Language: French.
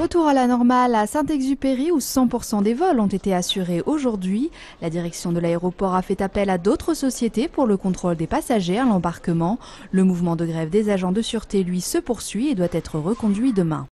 Retour à la normale à Saint-Exupéry où 100% des vols ont été assurés aujourd'hui. La direction de l'aéroport a fait appel à d'autres sociétés pour le contrôle des passagers à l'embarquement. Le mouvement de grève des agents de sûreté, lui, se poursuit et doit être reconduit demain.